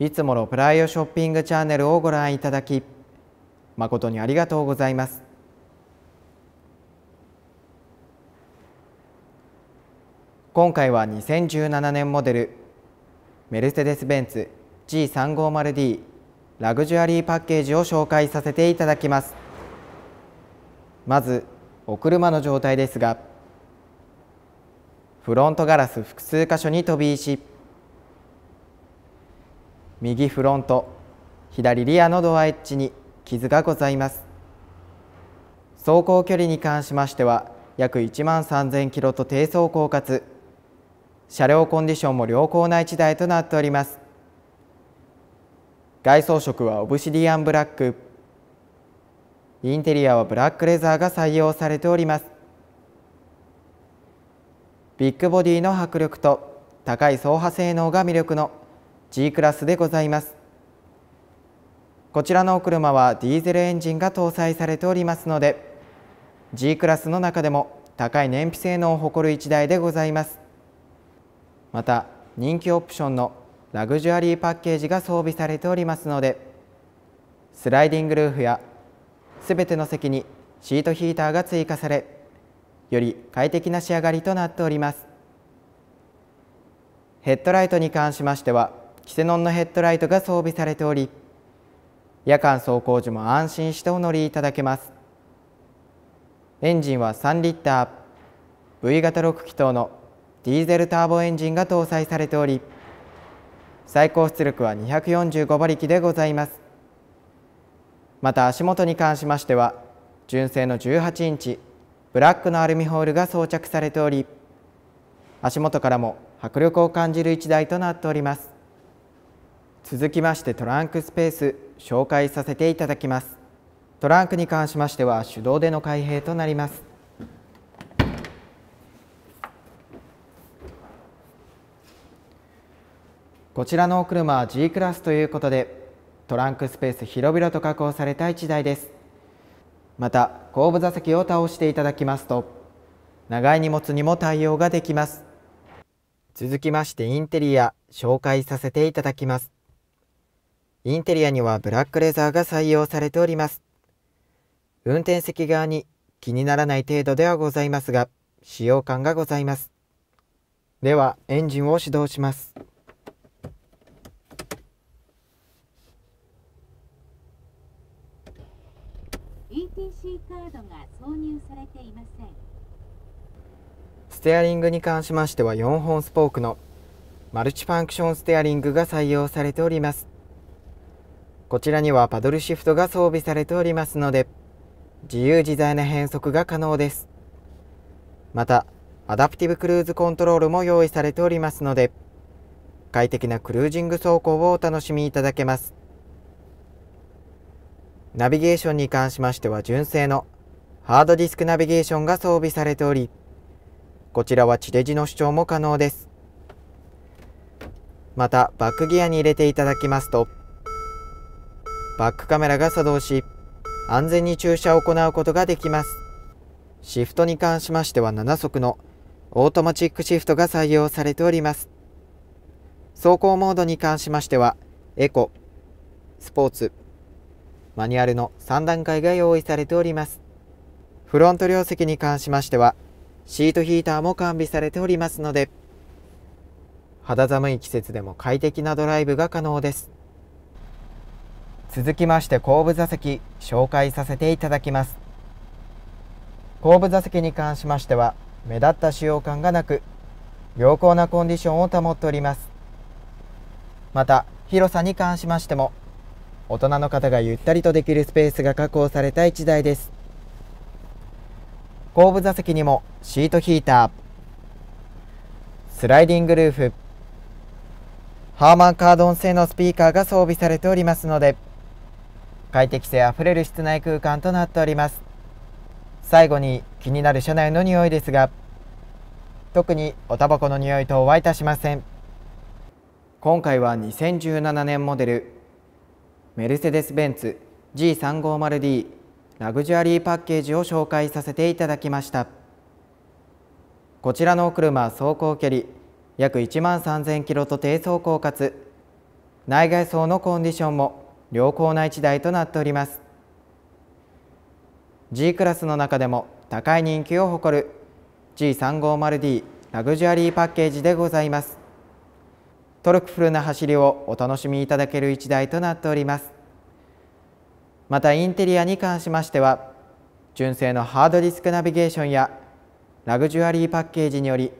いつものプライオショッピングチャンネルをご覧いただき誠にありがとうございます。今回は2017年モデルメルセデス・ベンツ G350D ラグジュアリーパッケージを紹介させていただきますまずお車の状態ですがフロントガラス複数箇所に飛び石右フロント左リアのドアエッジに傷がございます走行距離に関しましては約1万3000キロと低走行かつ車両コンディションも良好な1台となっております外装色はオブシディアンブラックインテリアはブラックレザーが採用されておりますビッグボディの迫力と高い走破性能が魅力の G クラスでございますこちらのお車はディーゼルエンジンが搭載されておりますので G クラスの中でも高い燃費性能を誇る1台でございますまた人気オプションのラグジュアリーパッケージが装備されておりますのでスライディングルーフやすべての席にシートヒーターが追加されより快適な仕上がりとなっておりますヘッドライトに関しましてはキセノンのヘッドライトが装備されており夜間走行時も安心してお乗りいただけますエンジンは3リッター V 型6気筒のディーゼルターボエンジンが搭載されており最高出力は245馬力でございますまた足元に関しましては純正の18インチブラックのアルミホールが装着されており足元からも迫力を感じる一台となっております続きましてトランクスペース紹介させていただきますトランクに関しましては手動での開閉となりますこちらのお車は G クラスということでトランクスペース広々と加工された1台ですまた後部座席を倒していただきますと長い荷物にも対応ができます続きましてインテリア紹介させていただきますインテリアにはブラックレザーが採用されております。運転席側に気にならない程度ではございますが、使用感がございます。では、エンジンを始動します。ETC カードが挿入されていません。ステアリングに関しましては4本スポークのマルチファンクションステアリングが採用されております。こちらにはパドルシフトが装備されておりますので、自由自在な変速が可能です。また、アダプティブクルーズコントロールも用意されておりますので、快適なクルージング走行をお楽しみいただけます。ナビゲーションに関しましては純正のハードディスクナビゲーションが装備されており、こちらは地デジの主張も可能です。また、バックギアに入れていただきますと、バックカメラが作動し、安全に駐車を行うことができます。シフトに関しましては7速のオートマチックシフトが採用されております。走行モードに関しましては、エコ、スポーツ、マニュアルの3段階が用意されております。フロント両席に関しましては、シートヒーターも完備されておりますので、肌寒い季節でも快適なドライブが可能です。続きまして後部座席紹介させていただきます後部座席に関しましては目立った使用感がなく良好なコンディションを保っておりますまた広さに関しましても大人の方がゆったりとできるスペースが確保された1台です後部座席にもシートヒータースライディングルーフハーマンカードン製のスピーカーが装備されておりますので快適性あふれる室内空間となっております最後に気になる車内の匂いですが特におタバコの匂い等はいたしません今回は2017年モデルメルセデス・ベンツ G350D ラグジュアリーパッケージを紹介させていただきましたこちらのお車走行距離約1万3000キロと低走行かつ内外装のコンディションも良好な一台となっております G クラスの中でも高い人気を誇る G350D ラグジュアリーパッケージでございますトルクフルな走りをお楽しみいただける一台となっておりますまたインテリアに関しましては純正のハードディスクナビゲーションやラグジュアリーパッケージにより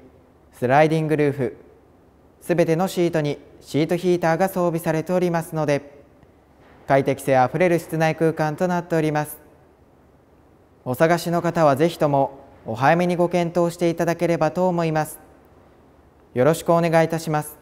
スライディングルーフすべてのシートにシートヒーターが装備されておりますので快適性あふれる室内空間となっておりますお探しの方はぜひともお早めにご検討していただければと思いますよろしくお願いいたします